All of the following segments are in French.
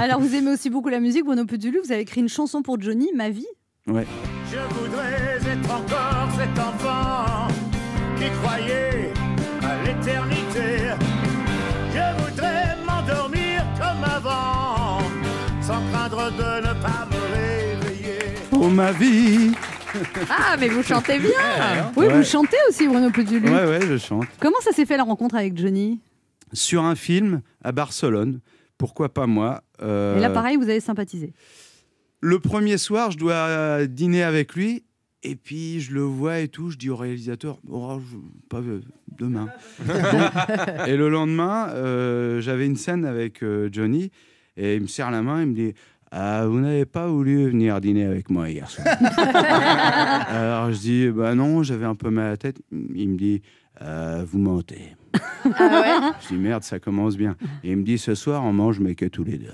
Alors, vous aimez aussi beaucoup la musique, Bruno Pedulu. Vous avez écrit une chanson pour Johnny, Ma vie. Ouais. Je voudrais être encore cet enfant qui croyait à l'éternité. Je voudrais m'endormir comme avant, sans craindre de ne pas me réveiller. Pour oh, ma vie. Ah, mais vous chantez bien hein. Oui, vous chantez aussi, Bruno Pedulu. Ouais, ouais, je chante. Comment ça s'est fait la rencontre avec Johnny Sur un film à Barcelone pourquoi pas moi Et euh, là, pareil, vous avez sympathisé Le premier soir, je dois euh, dîner avec lui. Et puis je le vois et tout, je dis au réalisateur, oh, je... pas euh, demain. Et le lendemain, j'avais une scène avec Johnny et il me serre la main, il me dit, ah, vous n'avez pas voulu venir dîner avec moi hier soir. Alors je dis, bah non, j'avais un peu mal à la tête. Il me dit, euh, vous mentez. Ah ouais je dis, merde, ça commence bien. Et il me dit, ce soir, on mange, mais que tous les deux.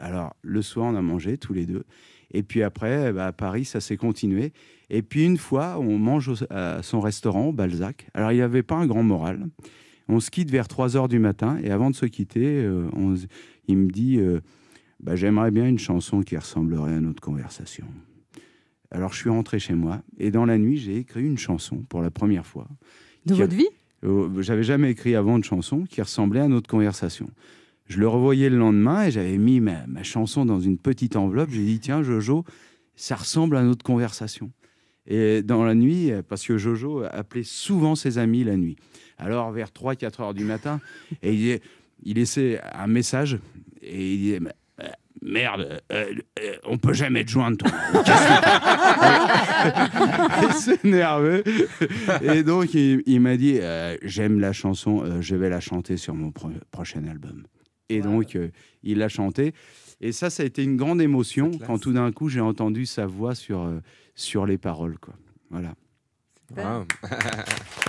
Alors le soir, on a mangé tous les deux. Et puis après, bah, à Paris, ça s'est continué. Et puis une fois, on mange à son restaurant, Balzac. Alors il n'y avait pas un grand moral. On se quitte vers 3 heures du matin. Et avant de se quitter, euh, il me dit. Euh, bah, j'aimerais bien une chanson qui ressemblerait à notre conversation. Alors je suis rentré chez moi et dans la nuit j'ai écrit une chanson pour la première fois. De votre vie euh, J'avais jamais écrit avant de chanson qui ressemblait à notre conversation. Je le revoyais le lendemain et j'avais mis ma, chanson dans une petite enveloppe. J'ai dit tiens Jojo, ça ressemble à notre conversation. Et dans la nuit, parce que Jojo appelait souvent ses amis la nuit. Alors vers 3-4 heures du matin, et il, il laissait un message et il disait merde, euh, euh, on peut jamais te joindre. c'est nerveux. Et donc, il, m'a dit, euh, j'aime la chanson, je vais la chanter sur mon prochain album. Et donc, il l'a chantée. Et ça, ça a été une grande émotion quand tout d'un coup, j'ai entendu sa voix sur, sur les paroles. Quoi. Voilà.